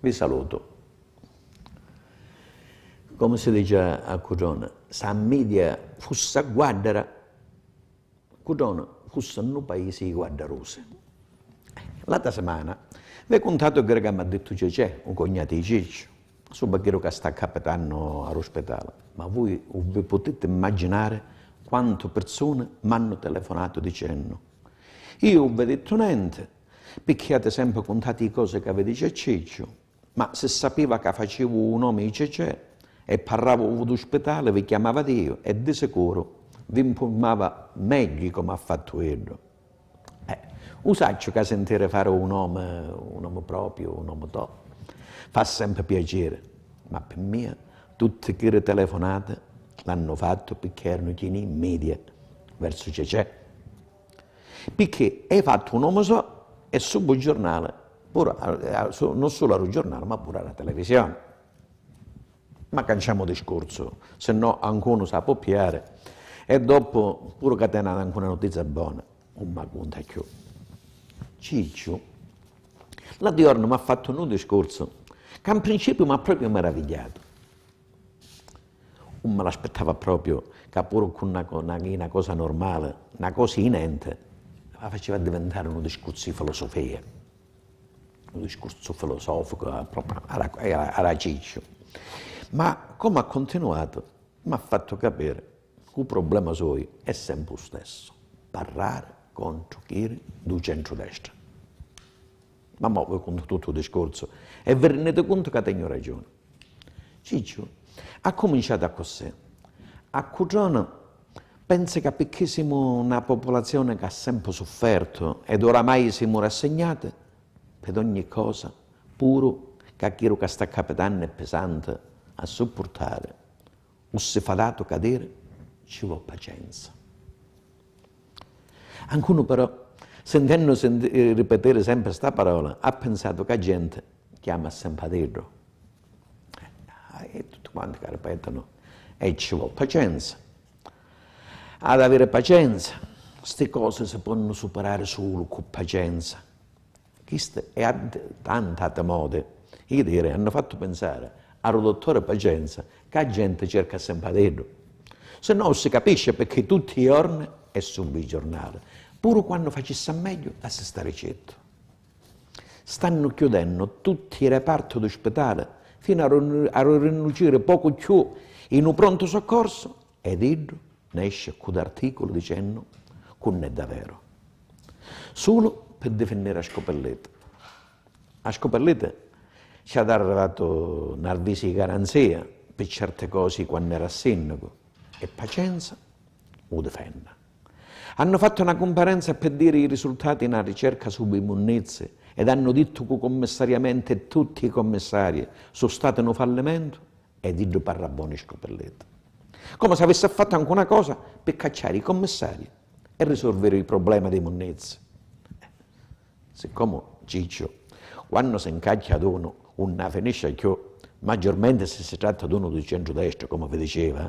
Vi saluto. Come si dice a Cudona, se media fosse a guardare, Cudona fosse un paese guardarose. L'altra settimana vi ho contato che mi ha detto che c'è un cognato di Ciccio, solo che sta capitando all'ospedale. Ma voi vi potete immaginare quante persone mi hanno telefonato dicendo io non ho detto niente, picchiate sempre contate le cose che avete detto a Ciccio ma se sapeva che facevo un nome c'è e parlavo d'ospedale, vi chiamava Dio e di sicuro vi informava meglio come ha fatto io. Eh, usaccio che sentire fare un uomo, un uomo proprio, un uomo top, fa sempre piacere, ma per me tutte quelle telefonate l'hanno fatto perché erano chini in media verso Cecè. Perché hai fatto un uomo so e il giornale ora, non solo al giornale ma pure alla televisione. Ma canciamo discorso, se no ancora sa poppiare. E dopo pure catenata ancora una notizia buona, non mi conta più. Ciccio, la Diorno mi ha fatto un discorso che in principio mi ha proprio meravigliato. Non me l'aspettava proprio che pure con una, una, una cosa normale, una cosa inente, la faceva diventare un discorso di filosofia un discorso filosofico eh, proprio a ciccio. Eh, Ma come ha continuato, mi ha fatto capire che il problema suo è sempre lo stesso, parlare contro chi è del centro-destra. Ma mo, con tutto il discorso, e vi rendete conto che tengo ragione. Ciccio ha cominciato a così. A Cugione pensa che perché siamo una popolazione che ha sempre sofferto ed oramai siamo rassegnati, per ogni cosa, puro che chi che sta capitando è pesante a sopportare, o se fa dato cadere, ci vuole pazienza. Alcuno però, sentendo senti, eh, ripetere sempre questa parola, ha pensato che la gente chiama sempre Dio. Eh, e tutti quanti che ripetono, e eh, ci vuole pazienza. Ad avere pazienza, queste cose si possono superare solo con pazienza Chiste è andata moda. Ieri hanno fatto pensare al dottore Pagenza che la gente cerca sempre quello. Se no si capisce perché tutti i giorni è su il giornale, Pure quando facesse meglio a se stare certo. Stanno chiudendo tutti i reparti d'ospedale fino a, rinunciare poco più in un pronto soccorso ed Iddo ne esce con articolo dicendo che non è davvero. Solo per difendere definire scopellette. A scopellette ci ha dato Nardisi garanzia per certe cose quando era sindaco e pazienza o difenda. Hanno fatto una comparenza per dire i risultati in una ricerca su Bimunnezze ed hanno detto che commissariamente tutti i commissari sono stati un fallimento e Diddo Parraboni scopelletta. Come se avesse fatto anche una cosa per cacciare i commissari e risolvere il problema dei Munnezze siccome Ciccio, quando si incaccia ad uno, una finisce che maggiormente se si tratta di uno di centro-destra, come vi diceva,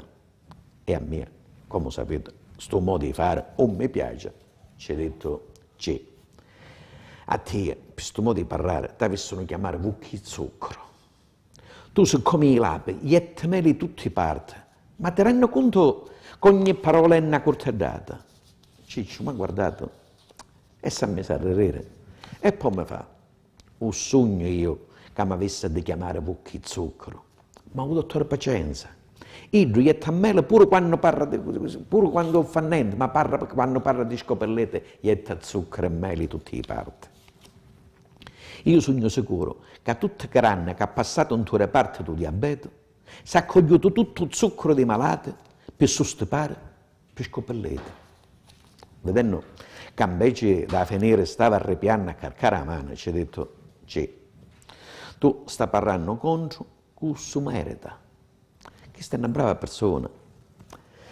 e a me, come sapete, sto modo di fare o mi piace, ci ha detto C. A te, questo modo di parlare, ti avessero chiamato vucchi zucchero. Tu siccome i labi, gli etmeli tutti parte, ma ti rendo conto che ogni parola è una cortellata. Ciccio, ma guardate, e sa mi sa ridere e poi mi fa un sogno io che mi avesse di chiamare Vucchi Zucchero. Ma un dottore Pacenza, io rietto a mele pure quando parla di, pure quando fa niente, ma parla, quando parla di scoperlette, rietto zucchero e meli tutti i parti. Io sogno sicuro che a tutta granna che ha passato in tuo reparto di diabete, si è accogliuto tutto il zucchero dei malati per sostipare, per scoperlette. Vedendo Cambeci da finire stava a ripianna a carcare la mano e ci ha detto, c'è, tu stai parlando contro questo merita. Questa è una brava persona,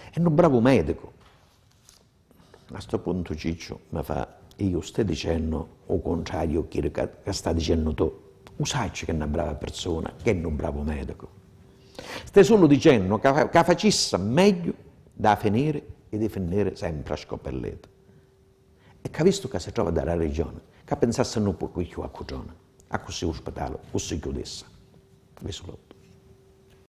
è un bravo medico. A questo punto Ciccio mi fa, io sto dicendo o contrario che, che sta dicendo tu. usaci che è una brava persona, che è un bravo medico. Stai solo dicendo che, che meglio da finire e di finire sempre a scopelletto. E capisco che si trova dalla regione, che pensasse non può qui a Cogione, a così ospedale, o si chiudesse. Questo